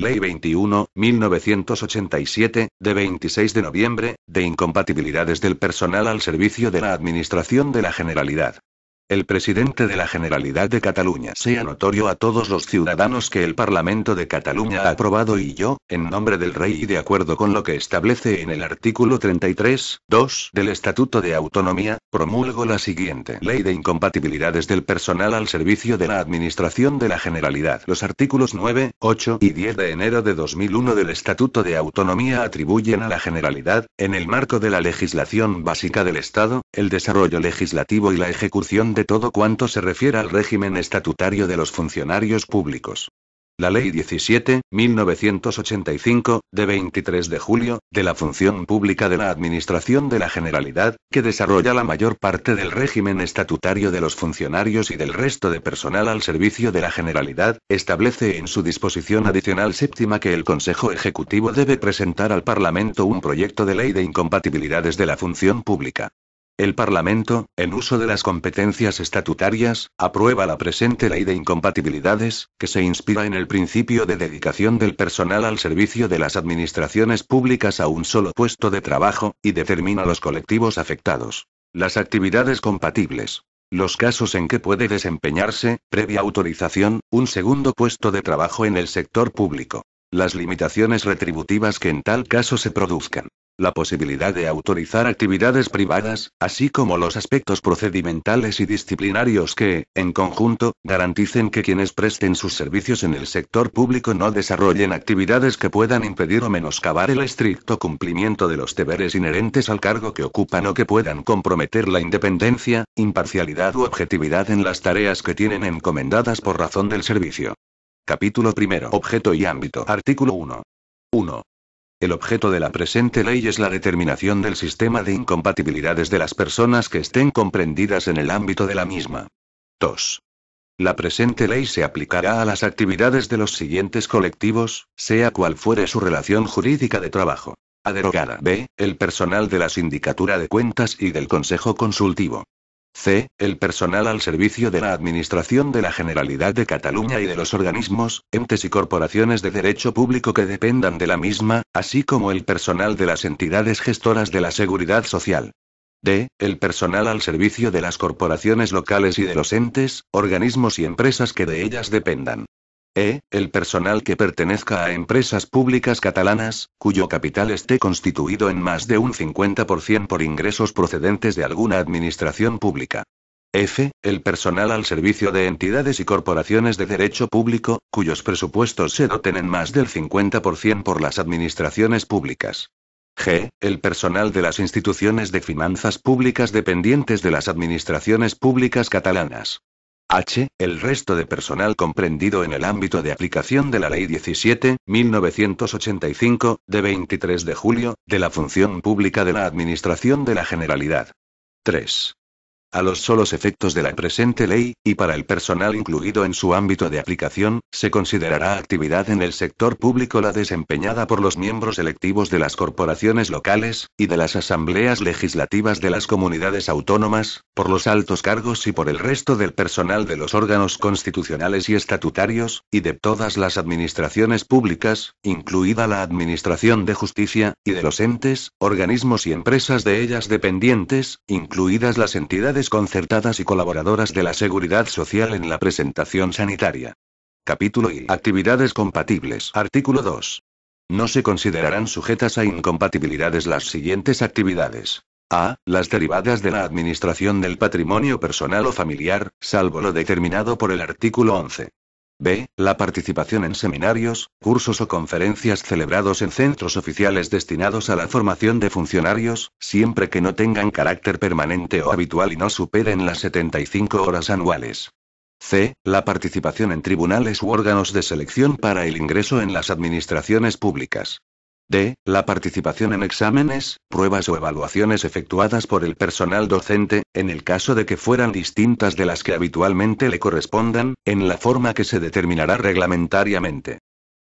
Ley 21, 1987, de 26 de noviembre, de incompatibilidades del personal al servicio de la Administración de la Generalidad el presidente de la Generalidad de Cataluña sea notorio a todos los ciudadanos que el Parlamento de Cataluña ha aprobado y yo, en nombre del rey y de acuerdo con lo que establece en el artículo 33, 2 del Estatuto de Autonomía, promulgo la siguiente ley de incompatibilidades del personal al servicio de la Administración de la Generalidad. Los artículos 9, 8 y 10 de enero de 2001 del Estatuto de Autonomía atribuyen a la Generalidad, en el marco de la legislación básica del Estado, el desarrollo legislativo y la ejecución de todo cuanto se refiere al régimen estatutario de los funcionarios públicos. La Ley 17, 1985, de 23 de julio, de la función pública de la Administración de la Generalidad, que desarrolla la mayor parte del régimen estatutario de los funcionarios y del resto de personal al servicio de la Generalidad, establece en su disposición adicional séptima que el Consejo Ejecutivo debe presentar al Parlamento un proyecto de ley de incompatibilidades de la función pública. El Parlamento, en uso de las competencias estatutarias, aprueba la presente ley de incompatibilidades, que se inspira en el principio de dedicación del personal al servicio de las administraciones públicas a un solo puesto de trabajo, y determina los colectivos afectados. Las actividades compatibles. Los casos en que puede desempeñarse, previa autorización, un segundo puesto de trabajo en el sector público. Las limitaciones retributivas que en tal caso se produzcan la posibilidad de autorizar actividades privadas, así como los aspectos procedimentales y disciplinarios que, en conjunto, garanticen que quienes presten sus servicios en el sector público no desarrollen actividades que puedan impedir o menoscabar el estricto cumplimiento de los deberes inherentes al cargo que ocupan o que puedan comprometer la independencia, imparcialidad u objetividad en las tareas que tienen encomendadas por razón del servicio. Capítulo primero. Objeto y ámbito. Artículo 1. 1. El objeto de la presente ley es la determinación del sistema de incompatibilidades de las personas que estén comprendidas en el ámbito de la misma. 2. La presente ley se aplicará a las actividades de los siguientes colectivos, sea cual fuere su relación jurídica de trabajo. A derogada B. El personal de la Sindicatura de Cuentas y del Consejo Consultivo. C. El personal al servicio de la Administración de la Generalidad de Cataluña y de los organismos, entes y corporaciones de derecho público que dependan de la misma, así como el personal de las entidades gestoras de la seguridad social. D. El personal al servicio de las corporaciones locales y de los entes, organismos y empresas que de ellas dependan. E. El personal que pertenezca a empresas públicas catalanas, cuyo capital esté constituido en más de un 50% por ingresos procedentes de alguna administración pública. F. El personal al servicio de entidades y corporaciones de derecho público, cuyos presupuestos se doten en más del 50% por las administraciones públicas. G. El personal de las instituciones de finanzas públicas dependientes de las administraciones públicas catalanas. H. El resto de personal comprendido en el ámbito de aplicación de la Ley 17, 1985, de 23 de julio, de la función pública de la Administración de la Generalidad. 3. A los solos efectos de la presente ley, y para el personal incluido en su ámbito de aplicación, se considerará actividad en el sector público la desempeñada por los miembros electivos de las corporaciones locales, y de las asambleas legislativas de las comunidades autónomas, por los altos cargos y por el resto del personal de los órganos constitucionales y estatutarios, y de todas las administraciones públicas, incluida la Administración de Justicia, y de los entes, organismos y empresas de ellas dependientes, incluidas las entidades concertadas y colaboradoras de la Seguridad Social en la presentación sanitaria. Capítulo I actividades compatibles. Artículo 2. No se considerarán sujetas a incompatibilidades las siguientes actividades. A. Las derivadas de la administración del patrimonio personal o familiar, salvo lo determinado por el artículo 11. B. La participación en seminarios, cursos o conferencias celebrados en centros oficiales destinados a la formación de funcionarios, siempre que no tengan carácter permanente o habitual y no superen las 75 horas anuales. C. La participación en tribunales u órganos de selección para el ingreso en las administraciones públicas. D. La participación en exámenes, pruebas o evaluaciones efectuadas por el personal docente, en el caso de que fueran distintas de las que habitualmente le correspondan, en la forma que se determinará reglamentariamente.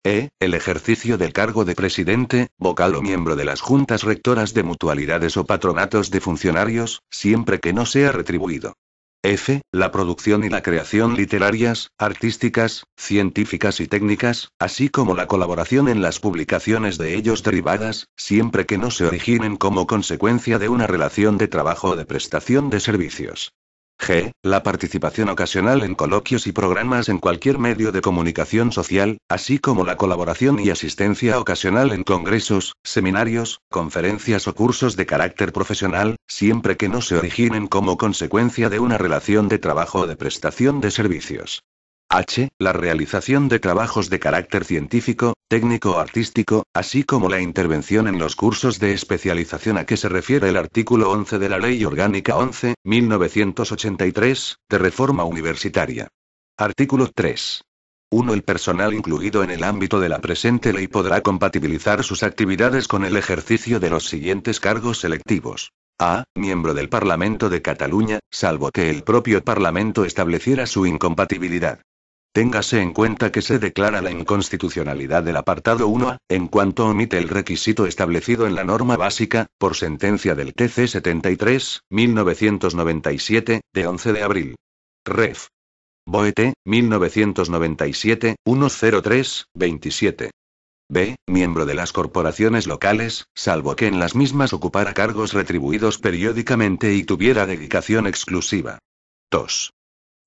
E. El ejercicio del cargo de presidente, vocal o miembro de las juntas rectoras de mutualidades o patronatos de funcionarios, siempre que no sea retribuido. F. La producción y la creación literarias, artísticas, científicas y técnicas, así como la colaboración en las publicaciones de ellos derivadas, siempre que no se originen como consecuencia de una relación de trabajo o de prestación de servicios. G. La participación ocasional en coloquios y programas en cualquier medio de comunicación social, así como la colaboración y asistencia ocasional en congresos, seminarios, conferencias o cursos de carácter profesional, siempre que no se originen como consecuencia de una relación de trabajo o de prestación de servicios. H. La realización de trabajos de carácter científico, técnico o artístico, así como la intervención en los cursos de especialización a que se refiere el artículo 11 de la Ley Orgánica 11, 1983, de reforma universitaria. Artículo 3. 1. El personal incluido en el ámbito de la presente ley podrá compatibilizar sus actividades con el ejercicio de los siguientes cargos selectivos. A. Miembro del Parlamento de Cataluña, salvo que el propio Parlamento estableciera su incompatibilidad. Téngase en cuenta que se declara la inconstitucionalidad del apartado 1A, en cuanto omite el requisito establecido en la norma básica, por sentencia del TC 73, 1997, de 11 de abril. Ref. Boete, 1997, 103, 27. B. Miembro de las corporaciones locales, salvo que en las mismas ocupara cargos retribuidos periódicamente y tuviera dedicación exclusiva. 2.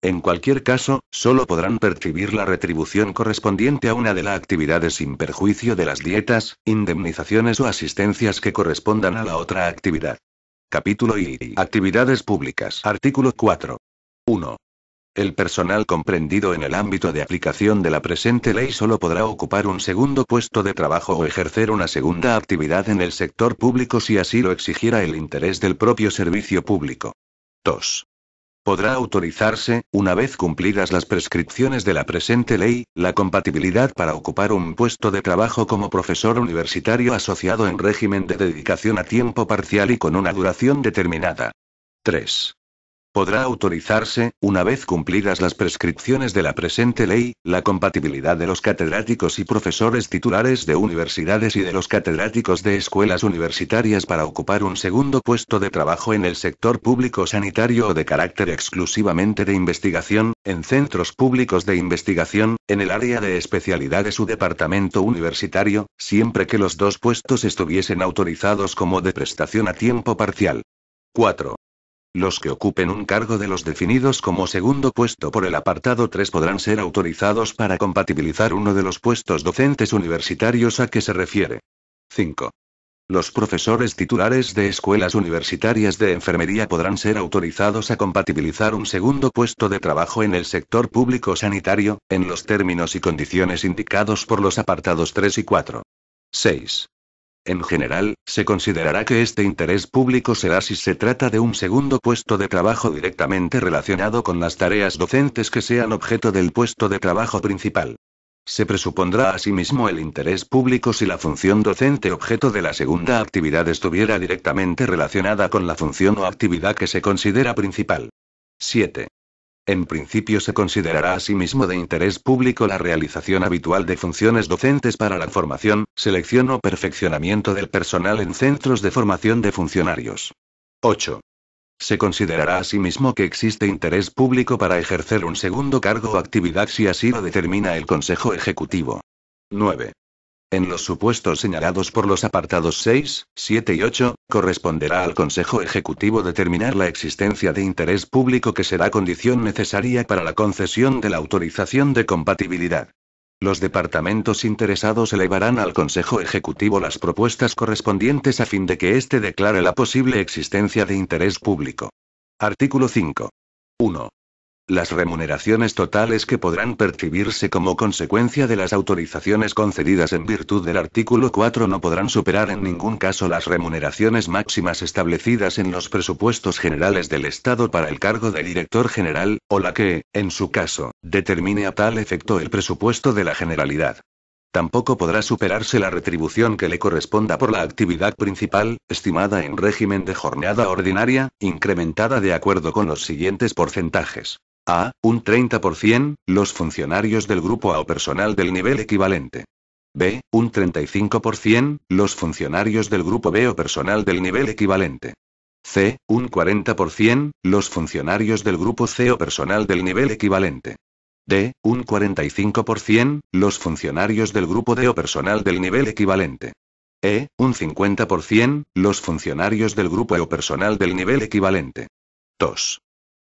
En cualquier caso, solo podrán percibir la retribución correspondiente a una de las actividades sin perjuicio de las dietas, indemnizaciones o asistencias que correspondan a la otra actividad. Capítulo I. Actividades públicas. Artículo 4. 1. El personal comprendido en el ámbito de aplicación de la presente ley solo podrá ocupar un segundo puesto de trabajo o ejercer una segunda actividad en el sector público si así lo exigiera el interés del propio servicio público. 2. Podrá autorizarse, una vez cumplidas las prescripciones de la presente ley, la compatibilidad para ocupar un puesto de trabajo como profesor universitario asociado en régimen de dedicación a tiempo parcial y con una duración determinada. 3. Podrá autorizarse, una vez cumplidas las prescripciones de la presente ley, la compatibilidad de los catedráticos y profesores titulares de universidades y de los catedráticos de escuelas universitarias para ocupar un segundo puesto de trabajo en el sector público sanitario o de carácter exclusivamente de investigación, en centros públicos de investigación, en el área de especialidad de su departamento universitario, siempre que los dos puestos estuviesen autorizados como de prestación a tiempo parcial. 4. Los que ocupen un cargo de los definidos como segundo puesto por el apartado 3 podrán ser autorizados para compatibilizar uno de los puestos docentes universitarios a que se refiere. 5. Los profesores titulares de escuelas universitarias de enfermería podrán ser autorizados a compatibilizar un segundo puesto de trabajo en el sector público sanitario, en los términos y condiciones indicados por los apartados 3 y 4. 6. En general, se considerará que este interés público será si se trata de un segundo puesto de trabajo directamente relacionado con las tareas docentes que sean objeto del puesto de trabajo principal. Se presupondrá asimismo el interés público si la función docente objeto de la segunda actividad estuviera directamente relacionada con la función o actividad que se considera principal. 7. En principio se considerará asimismo sí de interés público la realización habitual de funciones docentes para la formación, selección o perfeccionamiento del personal en centros de formación de funcionarios. 8. Se considerará asimismo que existe interés público para ejercer un segundo cargo o actividad si así lo determina el Consejo Ejecutivo. 9. En los supuestos señalados por los apartados 6, 7 y 8, corresponderá al Consejo Ejecutivo determinar la existencia de interés público que será condición necesaria para la concesión de la autorización de compatibilidad. Los departamentos interesados elevarán al Consejo Ejecutivo las propuestas correspondientes a fin de que éste declare la posible existencia de interés público. Artículo 5. 1. Las remuneraciones totales que podrán percibirse como consecuencia de las autorizaciones concedidas en virtud del artículo 4 no podrán superar en ningún caso las remuneraciones máximas establecidas en los presupuestos generales del Estado para el cargo de director general, o la que, en su caso, determine a tal efecto el presupuesto de la Generalidad. Tampoco podrá superarse la retribución que le corresponda por la actividad principal, estimada en régimen de jornada ordinaria, incrementada de acuerdo con los siguientes porcentajes a un 30%, los funcionarios del grupo A o personal del nivel equivalente. B, un 35%, los funcionarios del grupo B o personal del nivel equivalente. C, un 40%, los funcionarios del grupo C o personal del nivel equivalente. D, un 45%, los funcionarios del grupo D o personal del nivel equivalente. E, un 50%, los funcionarios del grupo E o personal del nivel equivalente. 2.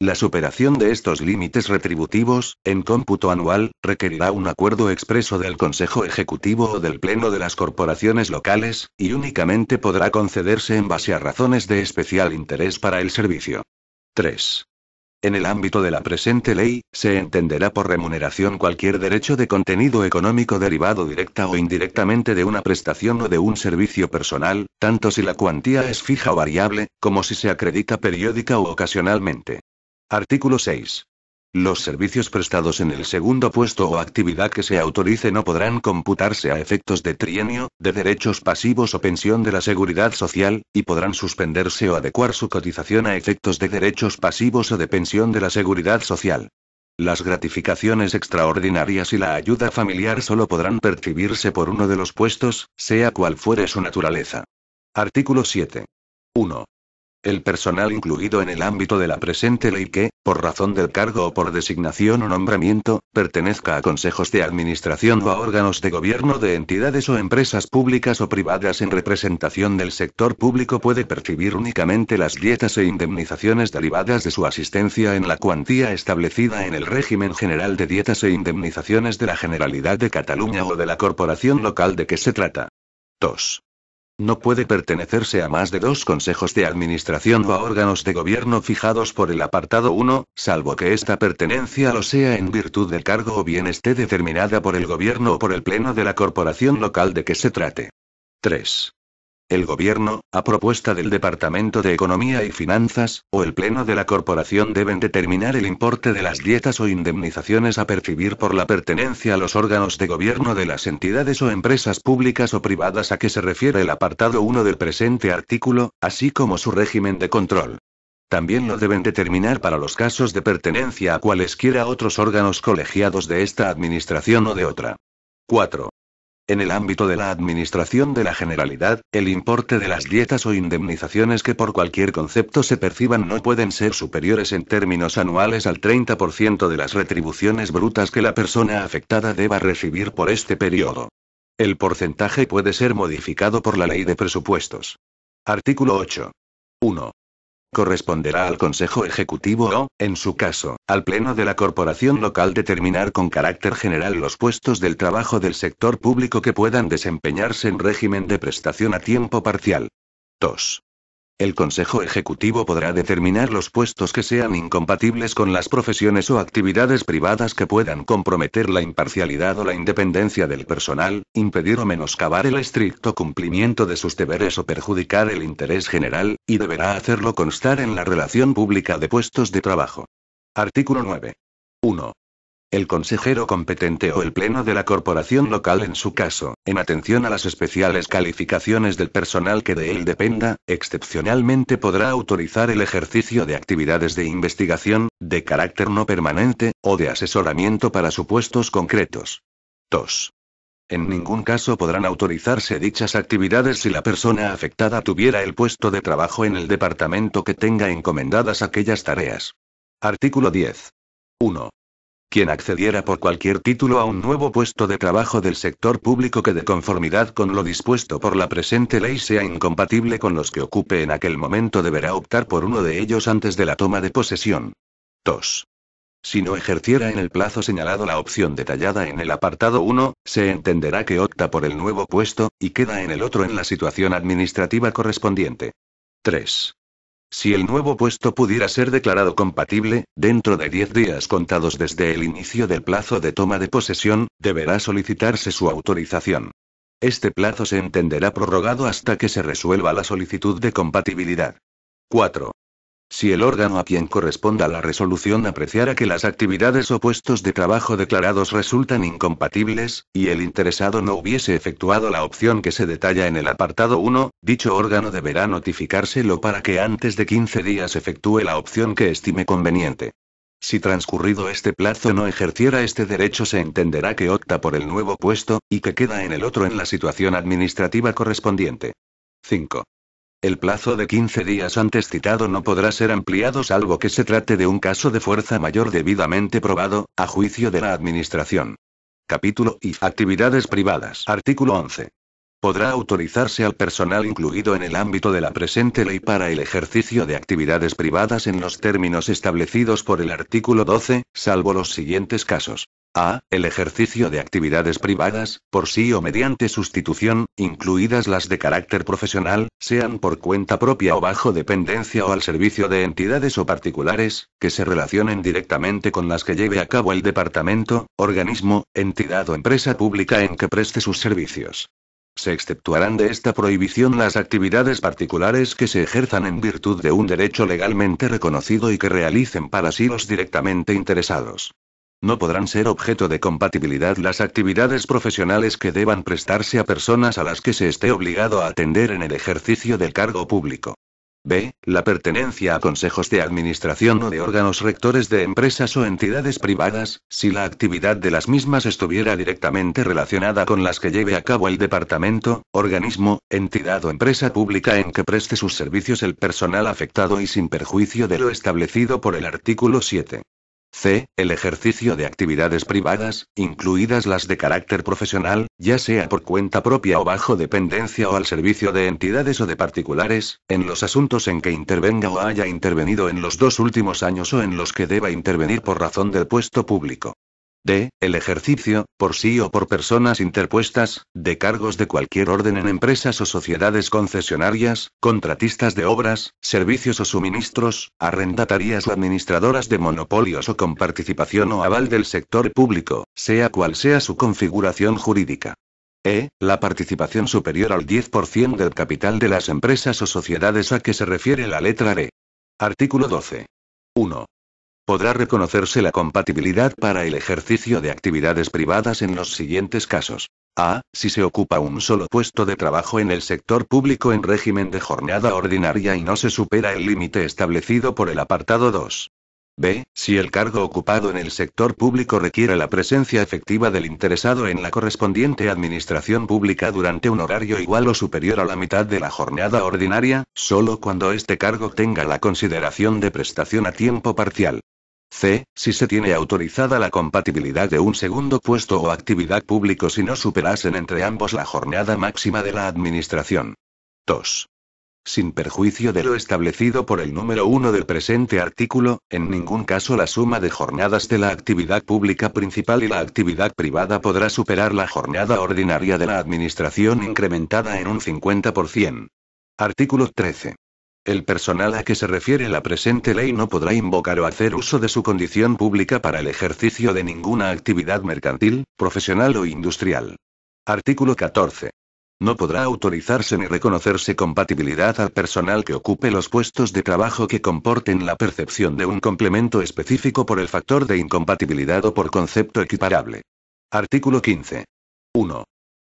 La superación de estos límites retributivos, en cómputo anual, requerirá un acuerdo expreso del Consejo Ejecutivo o del Pleno de las corporaciones locales, y únicamente podrá concederse en base a razones de especial interés para el servicio. 3. En el ámbito de la presente ley, se entenderá por remuneración cualquier derecho de contenido económico derivado directa o indirectamente de una prestación o de un servicio personal, tanto si la cuantía es fija o variable, como si se acredita periódica o ocasionalmente. Artículo 6. Los servicios prestados en el segundo puesto o actividad que se autorice no podrán computarse a efectos de trienio, de derechos pasivos o pensión de la seguridad social, y podrán suspenderse o adecuar su cotización a efectos de derechos pasivos o de pensión de la seguridad social. Las gratificaciones extraordinarias y la ayuda familiar solo podrán percibirse por uno de los puestos, sea cual fuere su naturaleza. Artículo 7. 1. El personal incluido en el ámbito de la presente ley que, por razón del cargo o por designación o nombramiento, pertenezca a consejos de administración o a órganos de gobierno de entidades o empresas públicas o privadas en representación del sector público puede percibir únicamente las dietas e indemnizaciones derivadas de su asistencia en la cuantía establecida en el régimen general de dietas e indemnizaciones de la Generalidad de Cataluña o de la Corporación Local de que se trata. 2. No puede pertenecerse a más de dos consejos de administración o a órganos de gobierno fijados por el apartado 1, salvo que esta pertenencia lo sea en virtud del cargo o bien esté determinada por el gobierno o por el pleno de la corporación local de que se trate. 3 el gobierno, a propuesta del Departamento de Economía y Finanzas, o el Pleno de la Corporación deben determinar el importe de las dietas o indemnizaciones a percibir por la pertenencia a los órganos de gobierno de las entidades o empresas públicas o privadas a que se refiere el apartado 1 del presente artículo, así como su régimen de control. También lo deben determinar para los casos de pertenencia a cualesquiera otros órganos colegiados de esta administración o de otra. 4. En el ámbito de la administración de la generalidad, el importe de las dietas o indemnizaciones que por cualquier concepto se perciban no pueden ser superiores en términos anuales al 30% de las retribuciones brutas que la persona afectada deba recibir por este periodo. El porcentaje puede ser modificado por la ley de presupuestos. Artículo 8. 1 corresponderá al Consejo Ejecutivo o, en su caso, al Pleno de la Corporación Local determinar con carácter general los puestos del trabajo del sector público que puedan desempeñarse en régimen de prestación a tiempo parcial. 2. El Consejo Ejecutivo podrá determinar los puestos que sean incompatibles con las profesiones o actividades privadas que puedan comprometer la imparcialidad o la independencia del personal, impedir o menoscabar el estricto cumplimiento de sus deberes o perjudicar el interés general, y deberá hacerlo constar en la relación pública de puestos de trabajo. Artículo 9. 1 el consejero competente o el pleno de la corporación local en su caso, en atención a las especiales calificaciones del personal que de él dependa, excepcionalmente podrá autorizar el ejercicio de actividades de investigación, de carácter no permanente, o de asesoramiento para supuestos concretos. 2. En ningún caso podrán autorizarse dichas actividades si la persona afectada tuviera el puesto de trabajo en el departamento que tenga encomendadas aquellas tareas. Artículo 10. 1 quien accediera por cualquier título a un nuevo puesto de trabajo del sector público que de conformidad con lo dispuesto por la presente ley sea incompatible con los que ocupe en aquel momento deberá optar por uno de ellos antes de la toma de posesión. 2. Si no ejerciera en el plazo señalado la opción detallada en el apartado 1, se entenderá que opta por el nuevo puesto, y queda en el otro en la situación administrativa correspondiente. 3. Si el nuevo puesto pudiera ser declarado compatible, dentro de 10 días contados desde el inicio del plazo de toma de posesión, deberá solicitarse su autorización. Este plazo se entenderá prorrogado hasta que se resuelva la solicitud de compatibilidad. 4. Si el órgano a quien corresponda la resolución apreciara que las actividades o puestos de trabajo declarados resultan incompatibles, y el interesado no hubiese efectuado la opción que se detalla en el apartado 1, dicho órgano deberá notificárselo para que antes de 15 días efectúe la opción que estime conveniente. Si transcurrido este plazo no ejerciera este derecho se entenderá que opta por el nuevo puesto, y que queda en el otro en la situación administrativa correspondiente. 5. El plazo de 15 días antes citado no podrá ser ampliado salvo que se trate de un caso de fuerza mayor debidamente probado, a juicio de la Administración. Capítulo I. Actividades privadas. Artículo 11. Podrá autorizarse al personal incluido en el ámbito de la presente ley para el ejercicio de actividades privadas en los términos establecidos por el artículo 12, salvo los siguientes casos. A. El ejercicio de actividades privadas, por sí o mediante sustitución, incluidas las de carácter profesional, sean por cuenta propia o bajo dependencia o al servicio de entidades o particulares, que se relacionen directamente con las que lleve a cabo el departamento, organismo, entidad o empresa pública en que preste sus servicios. Se exceptuarán de esta prohibición las actividades particulares que se ejerzan en virtud de un derecho legalmente reconocido y que realicen para sí los directamente interesados. No podrán ser objeto de compatibilidad las actividades profesionales que deban prestarse a personas a las que se esté obligado a atender en el ejercicio del cargo público. B. La pertenencia a consejos de administración o de órganos rectores de empresas o entidades privadas, si la actividad de las mismas estuviera directamente relacionada con las que lleve a cabo el departamento, organismo, entidad o empresa pública en que preste sus servicios el personal afectado y sin perjuicio de lo establecido por el artículo 7. C. El ejercicio de actividades privadas, incluidas las de carácter profesional, ya sea por cuenta propia o bajo dependencia o al servicio de entidades o de particulares, en los asuntos en que intervenga o haya intervenido en los dos últimos años o en los que deba intervenir por razón del puesto público. D. El ejercicio, por sí o por personas interpuestas, de cargos de cualquier orden en empresas o sociedades concesionarias, contratistas de obras, servicios o suministros, arrendatarias o administradoras de monopolios o con participación o aval del sector público, sea cual sea su configuración jurídica. E. La participación superior al 10% del capital de las empresas o sociedades a que se refiere la letra D. E. Artículo 12. 1 podrá reconocerse la compatibilidad para el ejercicio de actividades privadas en los siguientes casos. A. Si se ocupa un solo puesto de trabajo en el sector público en régimen de jornada ordinaria y no se supera el límite establecido por el apartado 2. B. Si el cargo ocupado en el sector público requiere la presencia efectiva del interesado en la correspondiente administración pública durante un horario igual o superior a la mitad de la jornada ordinaria, solo cuando este cargo tenga la consideración de prestación a tiempo parcial. C. Si se tiene autorizada la compatibilidad de un segundo puesto o actividad público si no superasen entre ambos la jornada máxima de la Administración. 2. Sin perjuicio de lo establecido por el número 1 del presente artículo, en ningún caso la suma de jornadas de la actividad pública principal y la actividad privada podrá superar la jornada ordinaria de la Administración incrementada en un 50%. Artículo 13. El personal a que se refiere la presente ley no podrá invocar o hacer uso de su condición pública para el ejercicio de ninguna actividad mercantil, profesional o industrial. Artículo 14. No podrá autorizarse ni reconocerse compatibilidad al personal que ocupe los puestos de trabajo que comporten la percepción de un complemento específico por el factor de incompatibilidad o por concepto equiparable. Artículo 15. 1.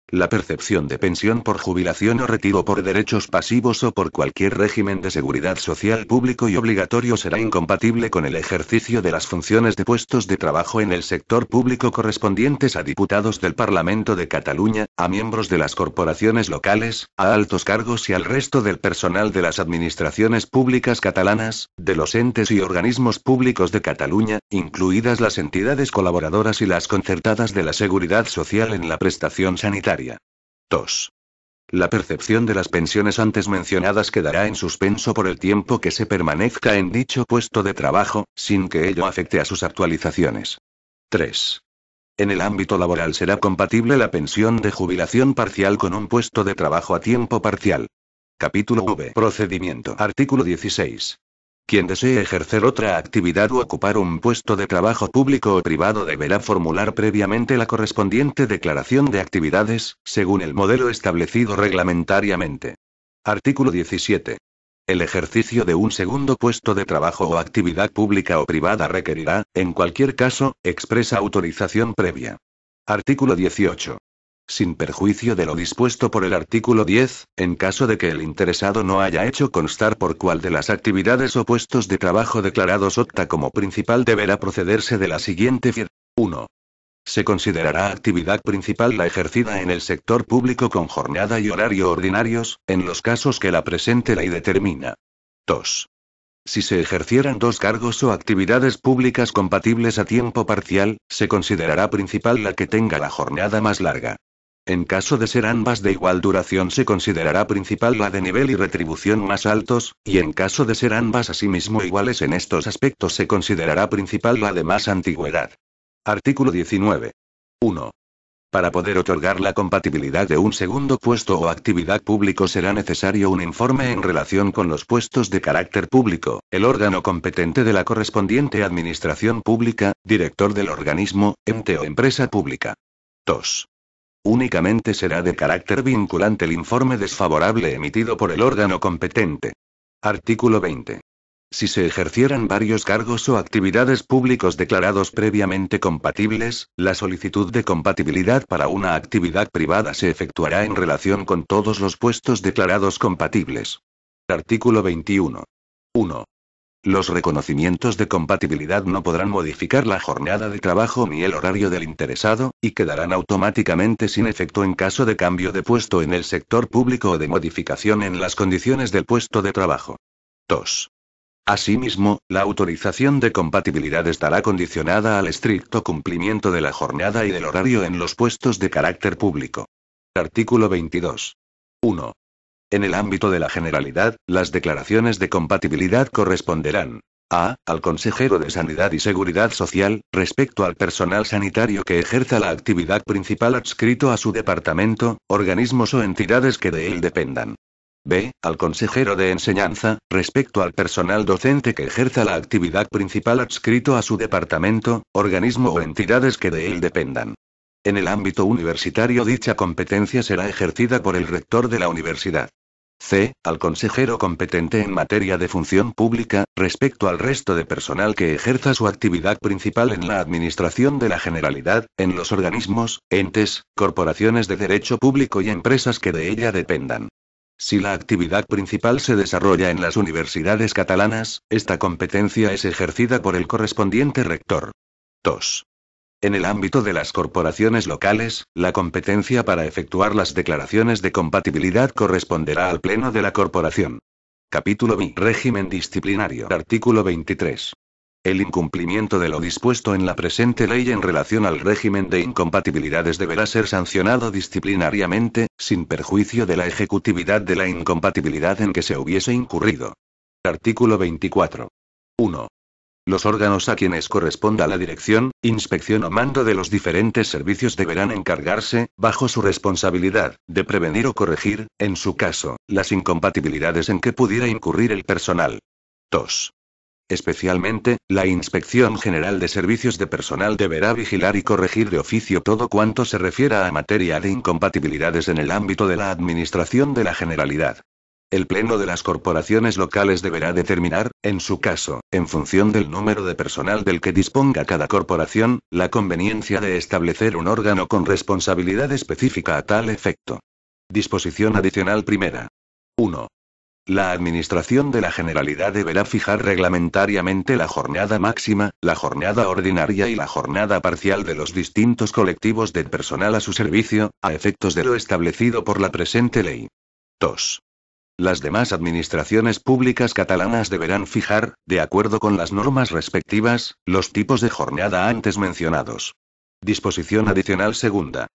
La percepción de pensión por jubilación o retiro por derechos pasivos o por cualquier régimen de seguridad social público y obligatorio será incompatible con el ejercicio de las funciones de puestos de trabajo en el sector público correspondientes a diputados del Parlamento de Cataluña, a miembros de las corporaciones locales, a altos cargos y al resto del personal de las administraciones públicas catalanas, de los entes y organismos públicos de Cataluña, incluidas las entidades colaboradoras y las concertadas de la seguridad social en la prestación sanitaria. 2. La percepción de las pensiones antes mencionadas quedará en suspenso por el tiempo que se permanezca en dicho puesto de trabajo, sin que ello afecte a sus actualizaciones. 3. En el ámbito laboral será compatible la pensión de jubilación parcial con un puesto de trabajo a tiempo parcial. Capítulo V. Procedimiento. Artículo 16. Quien desee ejercer otra actividad u ocupar un puesto de trabajo público o privado deberá formular previamente la correspondiente declaración de actividades, según el modelo establecido reglamentariamente. Artículo 17. El ejercicio de un segundo puesto de trabajo o actividad pública o privada requerirá, en cualquier caso, expresa autorización previa. Artículo 18 sin perjuicio de lo dispuesto por el artículo 10, en caso de que el interesado no haya hecho constar por cuál de las actividades o puestos de trabajo declarados opta como principal deberá procederse de la siguiente firma. 1. Se considerará actividad principal la ejercida en el sector público con jornada y horario ordinarios, en los casos que la presente ley determina. 2 si se ejercieran dos cargos o actividades públicas compatibles a tiempo parcial, se considerará principal la que tenga la jornada más larga. En caso de ser ambas de igual duración se considerará principal la de nivel y retribución más altos, y en caso de ser ambas asimismo iguales en estos aspectos se considerará principal la de más antigüedad. Artículo 19. 1. Para poder otorgar la compatibilidad de un segundo puesto o actividad público será necesario un informe en relación con los puestos de carácter público, el órgano competente de la correspondiente administración pública, director del organismo, ente o empresa pública. 2. Únicamente será de carácter vinculante el informe desfavorable emitido por el órgano competente. Artículo 20. Si se ejercieran varios cargos o actividades públicos declarados previamente compatibles, la solicitud de compatibilidad para una actividad privada se efectuará en relación con todos los puestos declarados compatibles. Artículo 21. 1. Los reconocimientos de compatibilidad no podrán modificar la jornada de trabajo ni el horario del interesado, y quedarán automáticamente sin efecto en caso de cambio de puesto en el sector público o de modificación en las condiciones del puesto de trabajo. 2. Asimismo, la autorización de compatibilidad estará condicionada al estricto cumplimiento de la jornada y del horario en los puestos de carácter público. Artículo 22. 1. En el ámbito de la generalidad, las declaraciones de compatibilidad corresponderán a. al consejero de Sanidad y Seguridad Social, respecto al personal sanitario que ejerza la actividad principal adscrito a su departamento, organismos o entidades que de él dependan. B. Al consejero de enseñanza, respecto al personal docente que ejerza la actividad principal adscrito a su departamento, organismo o entidades que de él dependan. En el ámbito universitario dicha competencia será ejercida por el rector de la universidad. C. Al consejero competente en materia de función pública, respecto al resto de personal que ejerza su actividad principal en la Administración de la Generalidad, en los organismos, entes, corporaciones de derecho público y empresas que de ella dependan. Si la actividad principal se desarrolla en las universidades catalanas, esta competencia es ejercida por el correspondiente rector. 2. En el ámbito de las corporaciones locales, la competencia para efectuar las declaraciones de compatibilidad corresponderá al Pleno de la Corporación. Capítulo B. Régimen disciplinario. Artículo 23. El incumplimiento de lo dispuesto en la presente ley en relación al régimen de incompatibilidades deberá ser sancionado disciplinariamente, sin perjuicio de la ejecutividad de la incompatibilidad en que se hubiese incurrido. Artículo 24. 1. Los órganos a quienes corresponda la dirección, inspección o mando de los diferentes servicios deberán encargarse, bajo su responsabilidad, de prevenir o corregir, en su caso, las incompatibilidades en que pudiera incurrir el personal. 2. Especialmente, la Inspección General de Servicios de Personal deberá vigilar y corregir de oficio todo cuanto se refiera a materia de incompatibilidades en el ámbito de la Administración de la Generalidad, el Pleno de las corporaciones locales deberá determinar, en su caso, en función del número de personal del que disponga cada corporación, la conveniencia de establecer un órgano con responsabilidad específica a tal efecto. Disposición adicional primera. 1. La Administración de la Generalidad deberá fijar reglamentariamente la jornada máxima, la jornada ordinaria y la jornada parcial de los distintos colectivos de personal a su servicio, a efectos de lo establecido por la presente ley. 2. Las demás administraciones públicas catalanas deberán fijar, de acuerdo con las normas respectivas, los tipos de jornada antes mencionados. Disposición adicional segunda.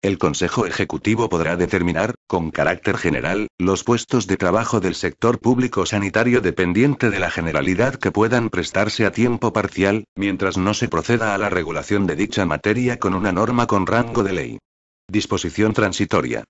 El Consejo Ejecutivo podrá determinar, con carácter general, los puestos de trabajo del sector público sanitario dependiente de la generalidad que puedan prestarse a tiempo parcial, mientras no se proceda a la regulación de dicha materia con una norma con rango de ley. Disposición transitoria.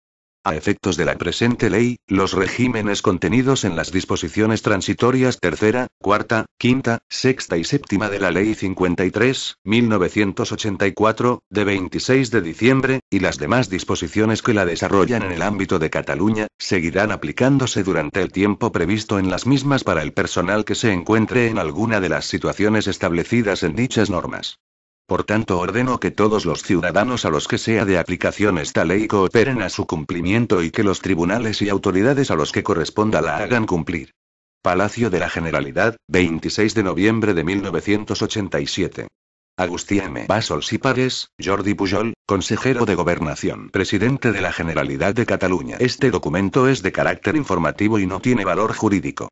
A efectos de la presente ley, los regímenes contenidos en las disposiciones transitorias tercera, cuarta, quinta, sexta y séptima de la Ley 53, 1984, de 26 de diciembre, y las demás disposiciones que la desarrollan en el ámbito de Cataluña, seguirán aplicándose durante el tiempo previsto en las mismas para el personal que se encuentre en alguna de las situaciones establecidas en dichas normas. Por tanto, ordeno que todos los ciudadanos a los que sea de aplicación esta ley cooperen a su cumplimiento y que los tribunales y autoridades a los que corresponda la hagan cumplir. Palacio de la Generalidad, 26 de noviembre de 1987. Agustín M. Basols y Jordi Pujol, consejero de Gobernación, presidente de la Generalidad de Cataluña. Este documento es de carácter informativo y no tiene valor jurídico.